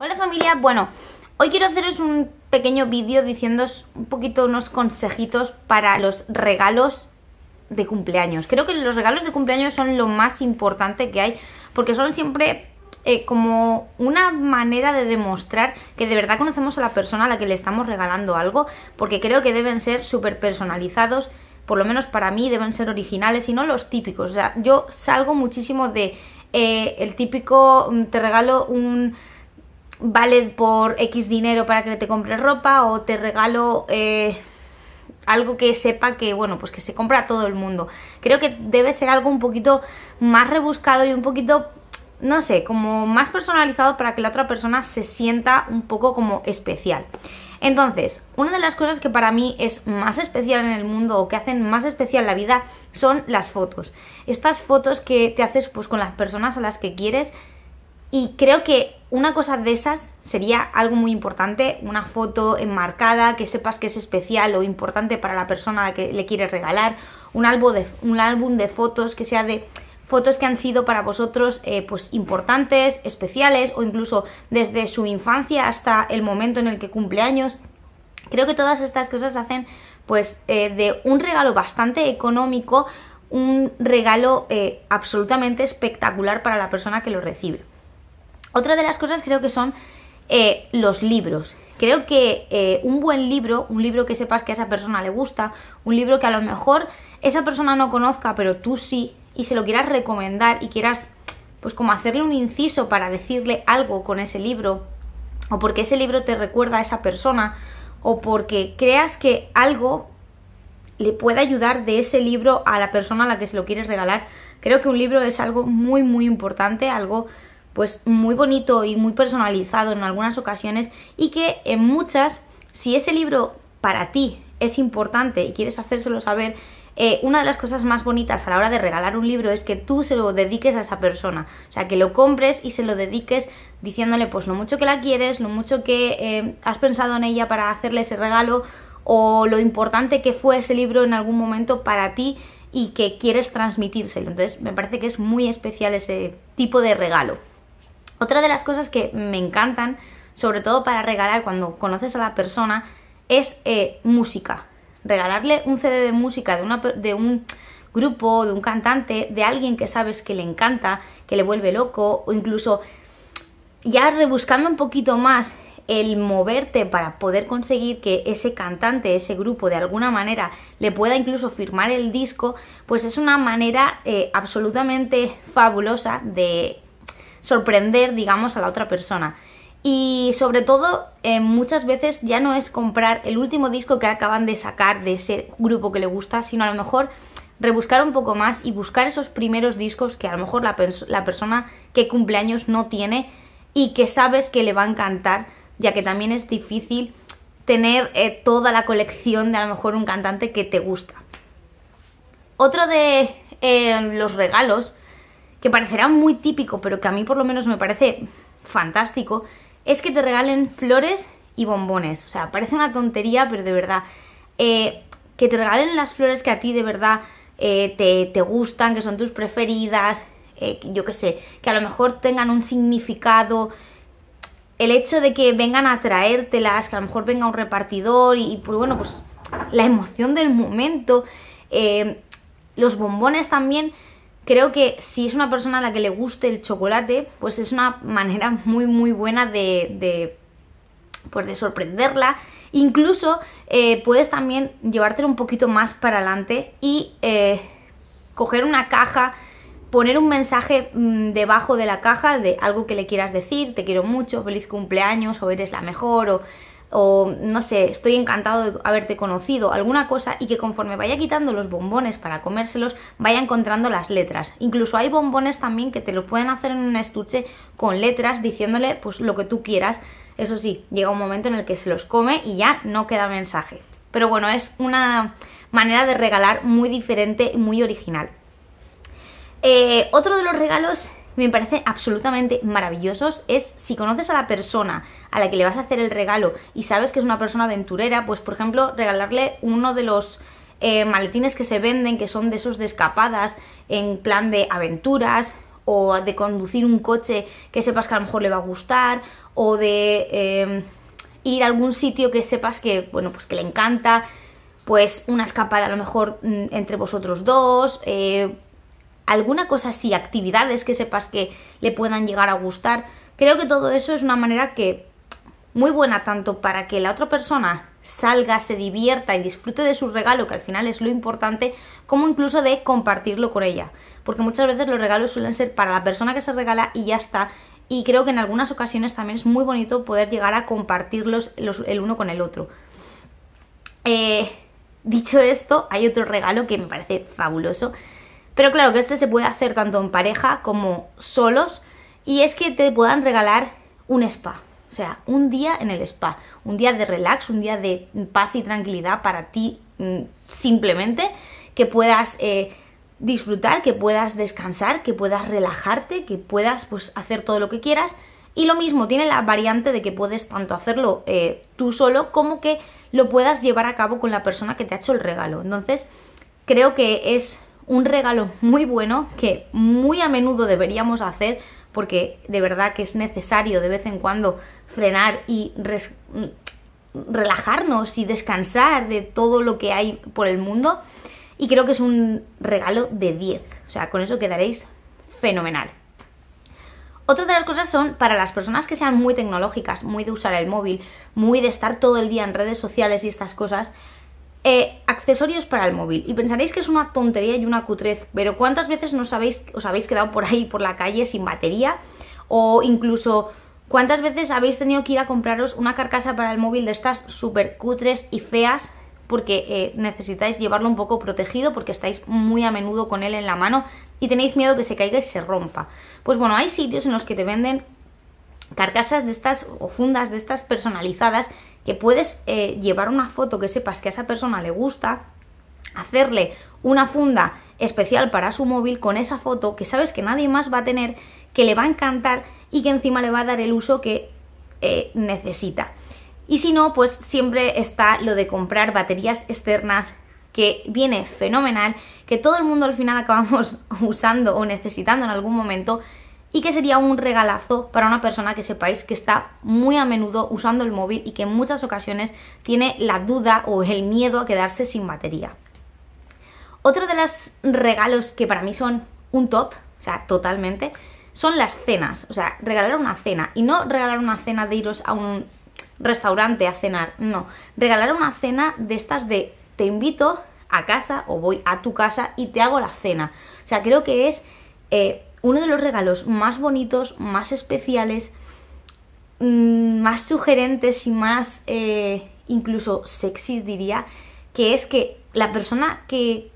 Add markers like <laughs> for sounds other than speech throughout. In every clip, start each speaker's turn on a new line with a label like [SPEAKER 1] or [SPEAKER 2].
[SPEAKER 1] Hola familia, bueno, hoy quiero haceros un pequeño vídeo diciéndoos un poquito unos consejitos para los regalos de cumpleaños. Creo que los regalos de cumpleaños son lo más importante que hay porque son siempre eh, como una manera de demostrar que de verdad conocemos a la persona a la que le estamos regalando algo porque creo que deben ser súper personalizados por lo menos para mí deben ser originales y no los típicos. O sea, yo salgo muchísimo de eh, el típico mm, te regalo un vale por X dinero para que te compre ropa o te regalo eh, algo que sepa que, bueno, pues que se compra a todo el mundo. Creo que debe ser algo un poquito más rebuscado y un poquito, no sé, como más personalizado para que la otra persona se sienta un poco como especial. Entonces, una de las cosas que para mí es más especial en el mundo o que hacen más especial la vida son las fotos. Estas fotos que te haces pues con las personas a las que quieres y creo que una cosa de esas sería algo muy importante, una foto enmarcada, que sepas que es especial o importante para la persona que le quieres regalar, un álbum de, un álbum de fotos que sea de fotos que han sido para vosotros eh, pues importantes, especiales o incluso desde su infancia hasta el momento en el que cumple años. Creo que todas estas cosas hacen pues eh, de un regalo bastante económico un regalo eh, absolutamente espectacular para la persona que lo recibe. Otra de las cosas creo que son eh, los libros. Creo que eh, un buen libro, un libro que sepas que a esa persona le gusta, un libro que a lo mejor esa persona no conozca, pero tú sí, y se lo quieras recomendar y quieras, pues como hacerle un inciso para decirle algo con ese libro, o porque ese libro te recuerda a esa persona, o porque creas que algo le pueda ayudar de ese libro a la persona a la que se lo quieres regalar. Creo que un libro es algo muy, muy importante, algo pues muy bonito y muy personalizado en algunas ocasiones y que en muchas, si ese libro para ti es importante y quieres hacérselo saber, eh, una de las cosas más bonitas a la hora de regalar un libro es que tú se lo dediques a esa persona, o sea, que lo compres y se lo dediques diciéndole pues lo mucho que la quieres, lo mucho que eh, has pensado en ella para hacerle ese regalo o lo importante que fue ese libro en algún momento para ti y que quieres transmitírselo. Entonces me parece que es muy especial ese tipo de regalo. Otra de las cosas que me encantan, sobre todo para regalar cuando conoces a la persona, es eh, música. Regalarle un CD de música de, un grupo, de un cantante, de alguien que sabes que le encanta, que le vuelve loco, o incluso ya rebuscando un poquito más el moverte para poder conseguir que ese cantante, ese grupo de alguna manera le pueda incluso firmar el disco, pues es una manera eh, absolutamente fabulosa de sorprender, digamos, a la otra persona. Y sobre todo, eh, muchas veces ya no es comprar el último disco que acaban de sacar de ese grupo que le gusta, sino a lo mejor rebuscar un poco más y buscar esos primeros discos que a lo mejor la, persona que cumpleaños no tiene y que sabes que le va a encantar, ya que también es difícil tener eh, toda la colección de a lo mejor un cantante que te gusta. Otro de eh, los regalos que parecerá muy típico, pero que a mí por lo menos me parece fantástico, es que te regalen flores y bombones. O sea, parece una tontería, pero de verdad, eh, que te regalen las flores que a ti de verdad eh, te, gustan, que son tus preferidas, eh, yo qué sé, que a lo mejor tengan un significado. El hecho de que vengan a traértelas, que a lo mejor venga un repartidor y, y pues bueno, pues la emoción del momento. los bombones también creo que si es una persona a la que le guste el chocolate, pues es una manera <laughs> muy muy buena de, pues de sorprenderla. Incluso eh, puedes también llevártelo un poquito más para adelante y eh, coger una caja, poner un mensaje mm, debajo de la caja de algo que le quieras decir, te quiero mucho, feliz cumpleaños, o eres la mejor, o o no sé, estoy encantado de haberte conocido, alguna cosa, y que conforme vaya quitando los bombones para comérselos, vaya encontrando las letras. Incluso hay bombones también que te lo pueden hacer en un estuche con letras diciéndole pues lo que tú quieras. Eso sí, llega un momento en el que se los come y ya no queda mensaje. Pero bueno, es una manera de regalar muy diferente y muy original. Eh, otro de los regalos me parece absolutamente maravillosos es si conoces a la persona a la que le vas a hacer el regalo y sabes que es una persona aventurera, pues por ejemplo regalarle uno de los eh, maletines que se venden, que son de esos de escapadas en plan de aventuras o de conducir un coche que sepas que a lo mejor le va a gustar o de em, ir a algún sitio que sepas que, bueno, pues que le encanta pues una escapada a lo mejor mm, entre vosotros dos, eh, alguna cosa así, actividades que sepas que le puedan llegar a gustar. Creo que todo eso es una manera que muy buena tanto para que la otra persona salga, se divierta y disfrute de su regalo, que al final es lo importante, como incluso de compartirlo con ella. Porque muchas veces los regalos suelen ser para la persona que se regala y ya está. Y creo que en algunas ocasiones también es muy bonito poder llegar a compartirlos el uno con el otro. Eh, dicho esto, hay otro regalo que me parece fabuloso, pero claro que este se puede hacer tanto en pareja como solos y es que te puedan regalar un spa. O sea, un día en el spa, un día de relax, un día de paz y tranquilidad para ti mm, simplemente, que puedas eh, disfrutar, que puedas descansar, que puedas relajarte, que puedas pues, hacer todo lo que quieras. Y lo mismo, tiene la variante de que puedes tanto hacerlo eh, tú solo como que lo puedas llevar a cabo con la persona que te ha hecho el regalo. Entonces, creo que es un regalo muy bueno que muy a menudo deberíamos hacer porque de verdad que es necesario de vez en cuando frenar y relajarnos y descansar de todo lo que hay por el mundo. Y creo que es un regalo de 10. O sea, con eso quedaréis fenomenal. Otra de las cosas son para las personas que sean muy tecnológicas, muy de usar el móvil, muy de estar todo el día en redes sociales y estas cosas, eh, accesorios para el móvil. Y pensaréis que es una tontería y una cutrez, pero ¿cuántas veces no sabéis os habéis quedado por ahí, por la calle, sin batería? O incluso, ¿cuántas veces habéis tenido que ir a compraros una carcasa para el móvil de estas súper cutres y feas? Porque eh, necesitáis llevarlo un poco protegido, porque estáis muy a menudo con él en la mano y tenéis miedo que se caiga y se rompa. Pues bueno, hay sitios en los que te venden carcasas de estas o fundas de estas personalizadas que puedes eh, llevar una foto que sepas que a esa persona le gusta, hacerle una funda especial para su móvil con esa foto que sabes que nadie más va a tener, que le va a encantar y que encima le va a dar el uso que eh, necesita. Y si no, pues siempre está lo de comprar baterías externas que viene fenomenal, que todo el mundo al final acabamos <laughs> usando o necesitando en algún momento y que sería un regalazo para una persona que sepáis que está muy a menudo usando el móvil y que en muchas ocasiones tiene la duda o el miedo a quedarse sin batería. Otro de los regalos que para mí son un top, o sea, totalmente, son las cenas. O sea, regalar una cena. Y no regalar una cena de iros a un restaurante a cenar, no. Regalar una cena de estas de te invito a casa o voy a tu casa y te hago la cena. O sea, creo que es eh, uno de los regalos más bonitos, más especiales, mm, más sugerentes y más eh, incluso sexys diría, que es que la persona que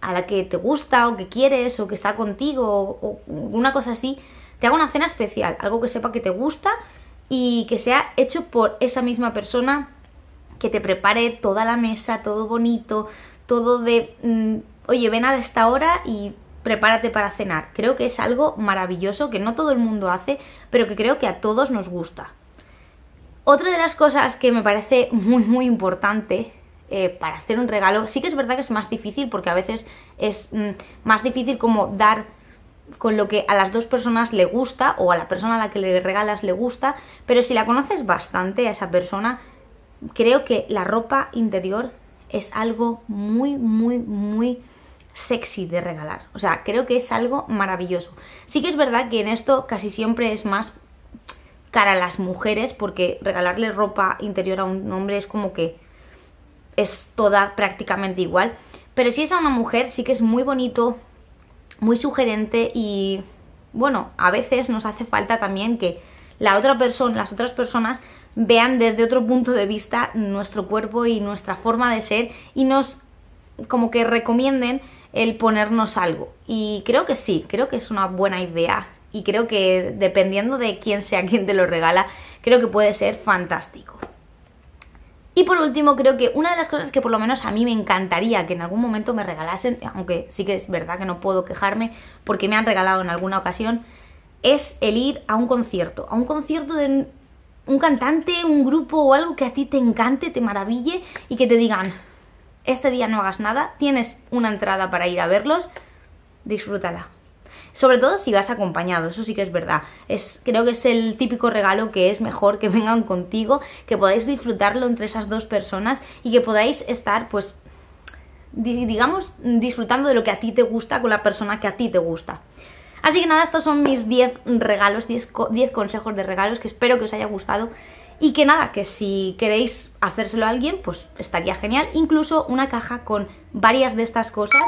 [SPEAKER 1] a la que te gusta o que quieres o que está contigo o, una cosa así, te haga una cena especial, algo que sepa que te gusta y que sea hecho por esa misma persona que te prepare toda la mesa, todo bonito, todo de, mm, oye, ven a esta hora y prepárate para cenar. Creo que es algo maravilloso que no todo el mundo hace, pero que creo que a todos nos gusta. Otra de las cosas que me parece muy muy importante eh, para hacer un regalo, sí que es verdad que es más difícil porque a veces es mm, más difícil como dar con lo que a las dos personas le gusta o a la persona a la que le regalas le gusta, pero si la conoces bastante a esa persona, creo que la ropa interior es algo muy, muy, muy sexy de regalar. O sea, creo que es algo maravilloso. Sí que es verdad que en esto casi siempre es más cara a las mujeres porque regalarle ropa interior a un hombre es como que es toda prácticamente igual. Pero si es a una mujer sí que es muy bonito, muy sugerente y bueno, a veces nos hace falta también que la otra persona, las otras personas vean desde otro punto de vista nuestro cuerpo y nuestra forma de ser y nos como que recomienden el ponernos algo. Y creo que sí, creo que es una buena idea. Y creo que dependiendo de quién sea <laughs> quien te lo regala, creo que puede ser fantástico. Y por último, creo que una de las cosas que por lo menos a mí me encantaría que en algún momento me regalasen, aunque sí que es verdad que no puedo quejarme porque me han regalado en alguna ocasión, es el ir a un concierto, a un concierto de un cantante, un grupo o algo que a ti te encante, te maraville y que te digan, este día no hagas nada, tienes una entrada para ir a verlos, disfrútala. Sobre todo si vas acompañado, eso sí que es verdad. Es, creo que es el típico regalo que es mejor que <laughs> vengan contigo, que podáis disfrutarlo entre esas dos personas y que podáis estar, pues, digamos, disfrutando de lo que a ti te gusta con la persona que a ti te gusta. Así que nada, estos son mis 10 regalos, 10 consejos de regalos que espero que os haya gustado. Y que nada, que si queréis hacérselo a alguien, pues estaría genial. Incluso una caja con varias de estas cosas